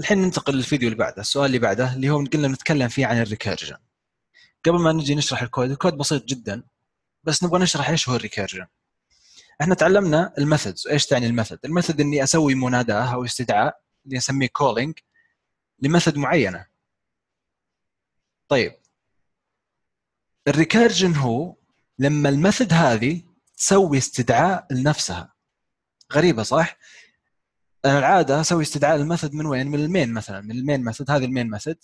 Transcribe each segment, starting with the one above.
الحين ننتقل للفيديو اللي بعده السؤال اللي بعده اللي هو قلنا نتكلم فيه عن الريكيرجن قبل ما نجي نشرح الكود الكود بسيط جدا بس نبغى نشرح ايش هو الريكيرجن احنا تعلمنا الميثودز ايش تعني الميثود الميثود اني اسوي مناداه او استدعاء اللي نسميه كولينج لميثود معينه طيب الريكيرجن هو لما الميثود هذه تسوي استدعاء لنفسها غريبه صح انا العاده اسوي استدعاء للميثود من وين؟ من المين مثلا من المين مثد هذه المين مثد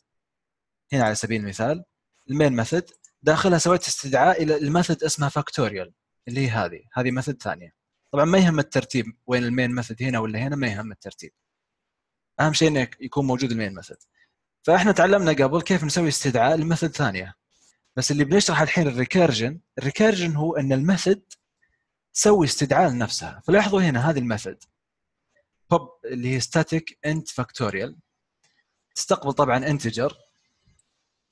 هنا على سبيل المثال المين مثد داخلها سويت استدعاء الى المثد اسمها فاكتوريال اللي هي هذه هذه مثد ثانيه طبعا ما يهم الترتيب وين المين مثد هنا ولا هنا ما يهم الترتيب اهم شيء انه يكون موجود المين مثد فاحنا تعلمنا قبل كيف نسوي استدعاء لمثد ثانيه بس اللي بنشرح الحين الريكيرجن الريكيرجن هو ان المثد تسوي استدعاء لنفسها فلاحظوا هنا هذه المثد بوب اللي هي ستاتيك انت فاكتوريال تستقبل طبعا انتجر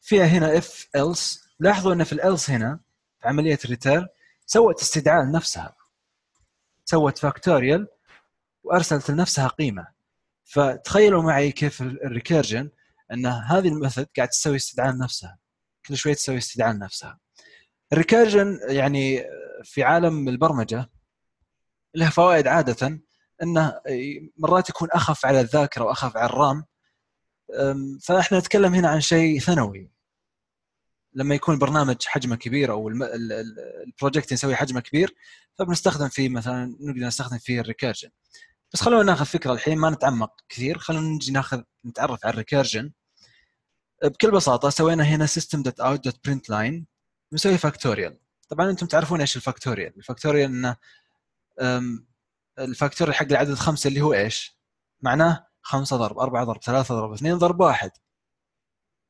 فيها هنا اف else لاحظوا ان في الالس هنا في عمليه الريتيرن سوت استدعاء لنفسها سوت فاكتوريال وارسلت لنفسها قيمه فتخيلوا معي كيف الريكيرجن ان هذه الميثود قاعد تسوي استدعاء لنفسها كل شوي تسوي استدعاء لنفسها الريكيرجن يعني في عالم البرمجه له فوائد عاده انه مرات يكون اخف على الذاكره واخف على الرام فاحنا نتكلم هنا عن شيء ثانوي لما يكون برنامج حجمه كبير او البروجكت نسوي حجمه كبير فبنستخدم فيه مثلا نقدر نستخدم فيه الريكيرجن بس خلونا ناخذ فكره الحين ما نتعمق كثير خلونا نجي ناخذ نتعرف على الريكيرجن بكل بساطه سوينا هنا سيستم دوت اوت دوت برنت لاين بنسوي فاكتوريال طبعا انتم تعرفون ايش الفاكتوريال الفاكتوريال انه الفاكتوري حق العدد خمسه اللي هو ايش؟ معناه خمسه ضرب أربعة ضرب ثلاثة ضرب اثنين ضرب واحد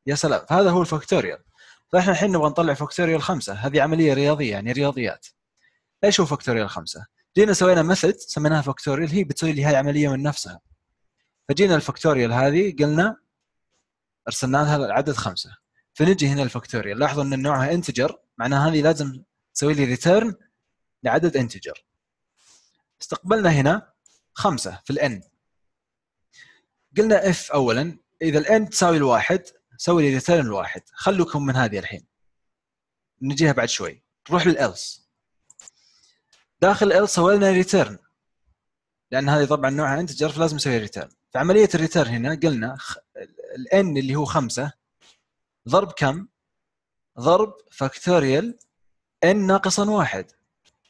يا سلام هذا هو الفاكتوريال فاحنا الحين نبغى نطلع فاكتوريال خمسه هذه عمليه رياضيه يعني رياضيات ايش هو فاكتوريال خمسه؟ جينا سوينا مثل سميناها فاكتوريال هي بتسوي لي هاي العمليه من نفسها فجينا الفاكتوريال هذه قلنا ارسلنا لها العدد خمسه فنجي هنا الفاكتوريال لاحظوا ان نوعها انتجر معناها هذه لازم تسوي لي ريتيرن لعدد انتجر استقبلنا هنا خمسة في الـ N قلنا F اولا اذا الـ N تساوي الواحد سوي لي ريتيرن الواحد خلوكم من هذه الحين نجيها بعد شوي نروح للالس داخل Else سوينا ريتيرن لان هذه طبعا نوعها انتجر فلازم نسوي ريتيرن فعمليه الريتيرن هنا قلنا الـ N اللي هو خمسة ضرب كم؟ ضرب فاكتوريال n ناقصا واحد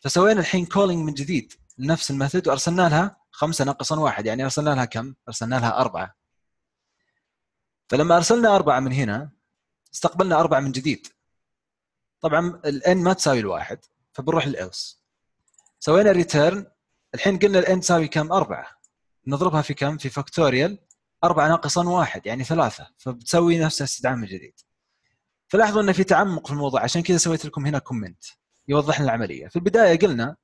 فسوينا الحين كولينج من جديد نفس الميثود وارسلنا لها خمسه ناقصا واحد يعني ارسلنا لها كم؟ ارسلنا لها اربعه. فلما ارسلنا اربعه من هنا استقبلنا اربعه من جديد. طبعا الان ما تساوي الواحد فبنروح للالس. سوينا ريتيرن الحين قلنا الان تساوي كم؟ اربعه. نضربها في كم؟ في فاكتوريال أربعة ناقصا واحد يعني ثلاثة فبتسوي نفس الاستدعاء من جديد فلاحظوا أن في تعمق في الموضوع عشان كذا سويت لكم هنا كومنت يوضح لنا العملية في البداية قلنا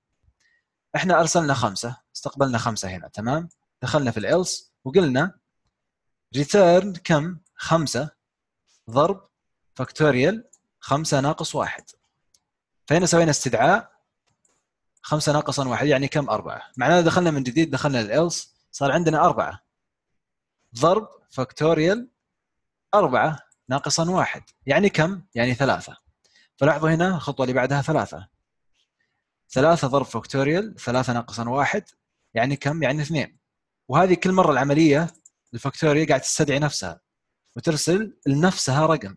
احنا ارسلنا خمسه استقبلنا خمسه هنا تمام دخلنا في الالس وقلنا ريتيرن كم خمسه ضرب فاكتوريال خمسه ناقص واحد فهنا سوينا استدعاء خمسه ناقصا واحد يعني كم اربعه معناه دخلنا من جديد دخلنا الالس صار عندنا اربعه ضرب فاكتوريال أربعة ناقصا واحد يعني كم؟ يعني ثلاثة فلاحظوا هنا الخطوة اللي بعدها ثلاثة ثلاثة ضرب فاكتوريال ثلاثة ناقصا واحد يعني كم؟ يعني اثنين وهذه كل مرة العملية الفاكتوريا قاعد تستدعي نفسها وترسل لنفسها رقم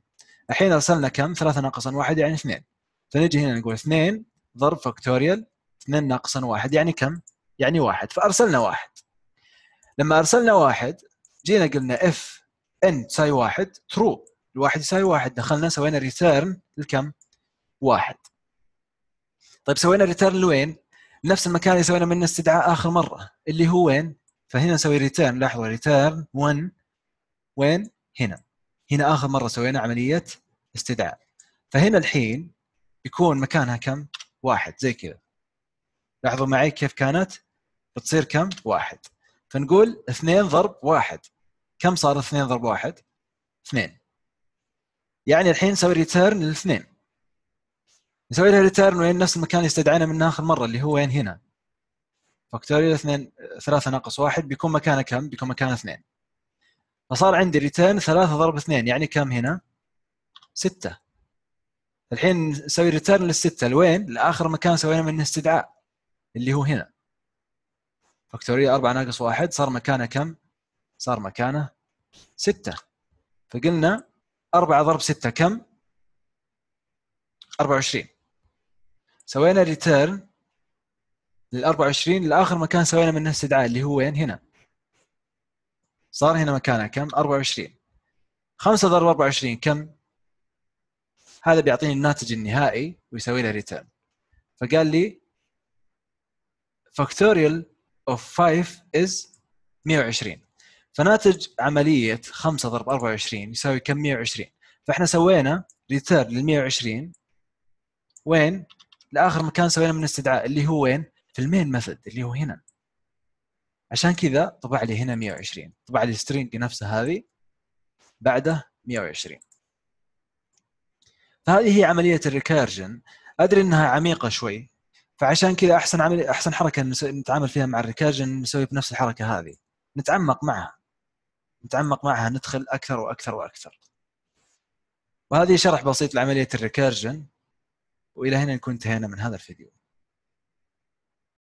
الحين ارسلنا كم؟ ثلاثة ناقصا واحد يعني اثنين فنجي هنا نقول اثنين ضرب فاكتوريال اثنين ناقصا واحد يعني كم؟ يعني واحد فارسلنا واحد لما ارسلنا واحد جينا قلنا اف ان تساوي واحد ترو الواحد يساوي واحد دخلنا سوينا ريتيرن لكم؟ واحد طيب سوينا ريتيرن لوين؟ نفس المكان اللي سوينا منه استدعاء اخر مره اللي هو وين؟ فهنا نسوي ريتيرن لاحظوا ريتيرن 1 وين؟ هنا هنا اخر مره سوينا عمليه استدعاء فهنا الحين بيكون مكانها كم؟ واحد زي كذا لاحظوا معي كيف كانت؟ بتصير كم؟ واحد فنقول اثنين ضرب واحد كم صار اثنين ضرب واحد؟ اثنين يعني الحين نسوي ريتيرن للاثنين نسوي لها ريتيرن وين نفس المكان اللي استدعينا منه اخر مره اللي هو وين هنا فاكتوريال 2 3 ناقص 1 بيكون مكانه كم؟ بيكون مكانه 2 فصار عندي ريتيرن 3 ضرب 2 يعني كم هنا؟ 6 الحين نسوي ريتيرن للستة لوين؟ لاخر مكان سوينا منه استدعاء اللي هو هنا فاكتوريال 4 ناقص 1 صار مكانه كم؟ صار مكانه 6 فقلنا 4 ضرب 6 كم؟ 24 سوينا ريتيرن لل 24 لاخر مكان سوينا منه استدعاء اللي هو وين هنا صار هنا مكانها كم 24 5 ضرب 24 كم هذا بيعطيني الناتج النهائي ويسوي له ريتيرن فقال لي فاكتوريال اوف 5 از 120 فناتج عمليه 5 ضرب 24 يساوي كم 120 فاحنا سوينا ريتيرن لل 120 وين لاخر مكان سوينا من استدعاء اللي هو وين؟ في المين ميثود اللي هو هنا عشان كذا طبع لي هنا 120 طبع لي السترينج نفسها هذه بعده 120 فهذه هي عمليه الريكيرجن ادري انها عميقه شوي فعشان كذا احسن عمل احسن حركه نتعامل فيها مع الريكيرجن نسوي بنفس الحركه هذه نتعمق معها نتعمق معها ندخل اكثر واكثر واكثر وهذه شرح بسيط لعمليه الريكيرجن والى هنا نكون انتهينا من هذا الفيديو